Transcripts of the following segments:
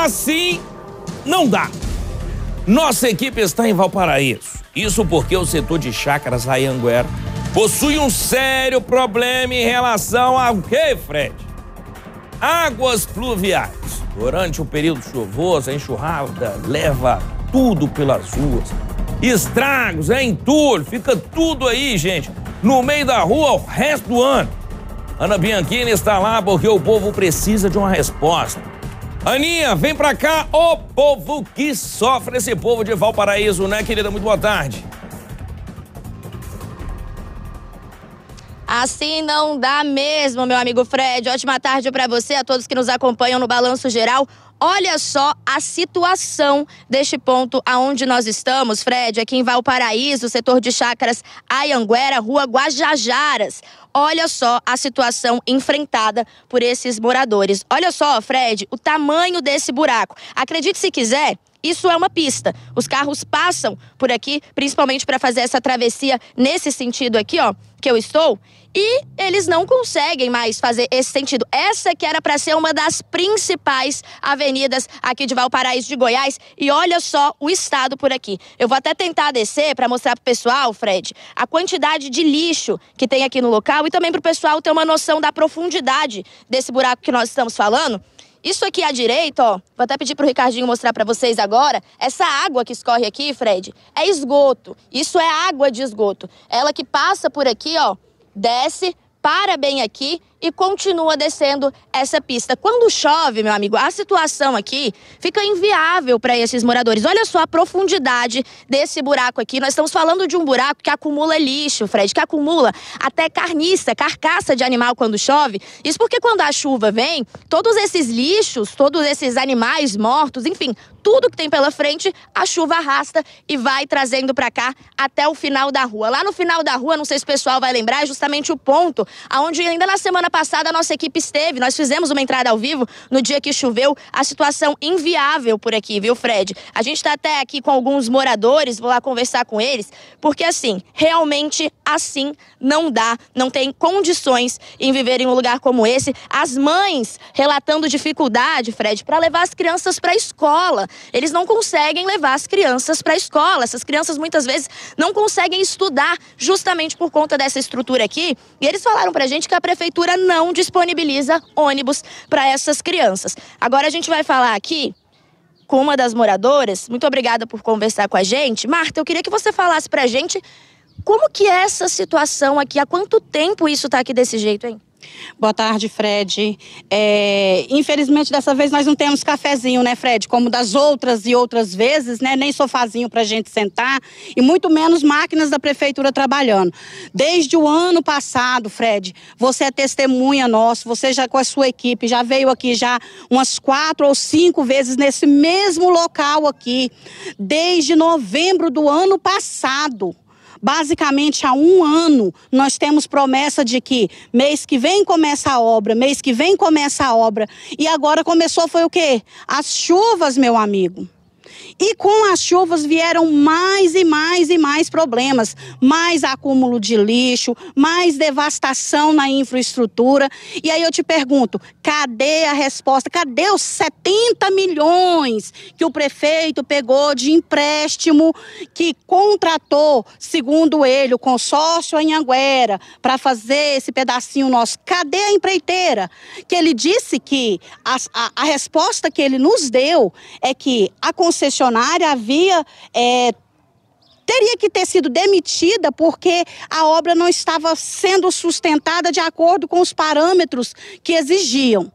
assim não dá. Nossa equipe está em Valparaíso. Isso porque o setor de chácaras Ayanguera possui um sério problema em relação ao que, Fred? Águas pluviais. Durante o período chuvoso, a enxurrada leva tudo pelas ruas. Estragos, é entulho, fica tudo aí, gente. No meio da rua o resto do ano. Ana Bianchini está lá porque o povo precisa de uma resposta. Aninha, vem pra cá, o povo que sofre, esse povo de Valparaíso, né, querida? Muito boa tarde. Assim não dá mesmo, meu amigo Fred. Ótima tarde para você, a todos que nos acompanham no Balanço Geral. Olha só a situação deste ponto aonde nós estamos, Fred, aqui em Valparaíso, setor de chácaras Ayanguera, rua Guajajaras. Olha só a situação enfrentada por esses moradores. Olha só, Fred, o tamanho desse buraco. Acredite se quiser, isso é uma pista. Os carros passam por aqui, principalmente para fazer essa travessia nesse sentido aqui, ó que eu estou e eles não conseguem mais fazer esse sentido. Essa que era para ser uma das principais avenidas aqui de Valparaíso de Goiás e olha só o estado por aqui. Eu vou até tentar descer para mostrar pro pessoal, Fred, a quantidade de lixo que tem aqui no local e também pro pessoal ter uma noção da profundidade desse buraco que nós estamos falando. Isso aqui à direita, ó, vou até pedir pro Ricardinho mostrar para vocês agora, essa água que escorre aqui, Fred, é esgoto. Isso é água de esgoto. Ela que passa por aqui, ó, desce, para bem aqui e continua descendo essa pista. Quando chove, meu amigo, a situação aqui fica inviável para esses moradores. Olha só a profundidade desse buraco aqui. Nós estamos falando de um buraco que acumula lixo, Fred, que acumula até carniça, carcaça de animal quando chove. Isso porque quando a chuva vem, todos esses lixos, todos esses animais mortos, enfim, tudo que tem pela frente, a chuva arrasta e vai trazendo para cá até o final da rua. Lá no final da rua, não sei se o pessoal vai lembrar, é justamente o ponto aonde ainda na semana passada a nossa equipe esteve, nós fizemos uma entrada ao vivo no dia que choveu, a situação inviável por aqui, viu, Fred? A gente está até aqui com alguns moradores, vou lá conversar com eles, porque assim, realmente assim não dá, não tem condições em viver em um lugar como esse. As mães relatando dificuldade, Fred, para levar as crianças para a escola. Eles não conseguem levar as crianças para a escola. Essas crianças muitas vezes não conseguem estudar justamente por conta dessa estrutura aqui. E eles falaram para a gente que a prefeitura não disponibiliza ônibus para essas crianças. Agora a gente vai falar aqui com uma das moradoras. Muito obrigada por conversar com a gente. Marta, eu queria que você falasse para a gente como que é essa situação aqui, há quanto tempo isso está aqui desse jeito, hein? Boa tarde, Fred. É, infelizmente, dessa vez nós não temos cafezinho, né, Fred? Como das outras e outras vezes, né? Nem sofazinho para a gente sentar e muito menos máquinas da prefeitura trabalhando. Desde o ano passado, Fred, você é testemunha nossa. você já com a sua equipe já veio aqui já umas quatro ou cinco vezes nesse mesmo local aqui, desde novembro do ano passado. Basicamente, há um ano, nós temos promessa de que mês que vem começa a obra, mês que vem começa a obra. E agora começou foi o quê? As chuvas, meu amigo. E com as chuvas vieram mais e mais e mais problemas, mais acúmulo de lixo, mais devastação na infraestrutura. E aí eu te pergunto, cadê a resposta? Cadê os 70 milhões que o prefeito pegou de empréstimo que contratou, segundo ele, o consórcio em Anguera para fazer esse pedacinho nosso? Cadê a empreiteira? Que ele disse que a, a, a resposta que ele nos deu é que a concessionária havia é, teria que ter sido demitida porque a obra não estava sendo sustentada de acordo com os parâmetros que exigiam.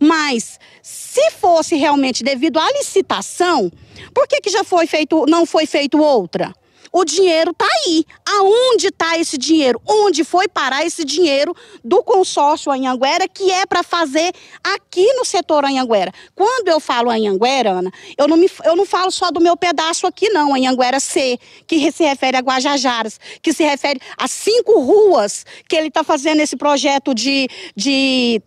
Mas se fosse realmente devido à licitação, por que, que já foi feito, não foi feito outra? O dinheiro tá aí. Aonde tá esse dinheiro? Onde foi parar esse dinheiro do consórcio Anhanguera, que é para fazer aqui no setor Anhanguera? Quando eu falo Anhanguera, Ana, eu não, me, eu não falo só do meu pedaço aqui, não. Anhanguera C, que se refere a Guajajaras, que se refere a cinco ruas que ele está fazendo esse projeto de, de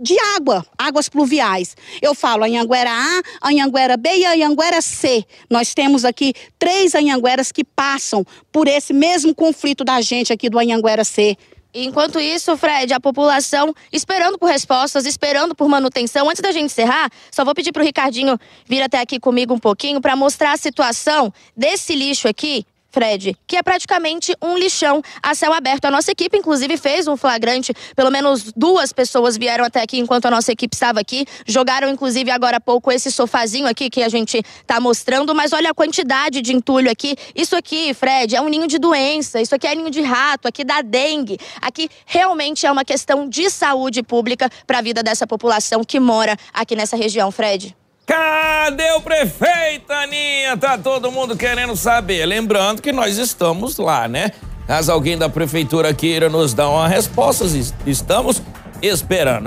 de água, águas pluviais. Eu falo Anhanguera A, Anhanguera B e Anhanguera C. Nós temos aqui três Anhangueras que passam por esse mesmo conflito da gente aqui do Anhanguera C. Enquanto isso, Fred, a população esperando por respostas, esperando por manutenção. Antes da gente encerrar, só vou pedir para o Ricardinho vir até aqui comigo um pouquinho para mostrar a situação desse lixo aqui Fred, que é praticamente um lixão a céu aberto. A nossa equipe, inclusive, fez um flagrante. Pelo menos duas pessoas vieram até aqui enquanto a nossa equipe estava aqui. Jogaram, inclusive, agora há pouco esse sofazinho aqui que a gente está mostrando. Mas olha a quantidade de entulho aqui. Isso aqui, Fred, é um ninho de doença. Isso aqui é ninho de rato. Aqui dá dengue. Aqui realmente é uma questão de saúde pública para a vida dessa população que mora aqui nessa região, Fred. Cadê o prefeito? Joaninha, tá todo mundo querendo saber. Lembrando que nós estamos lá, né? Caso alguém da prefeitura queira nos dar uma resposta, estamos esperando.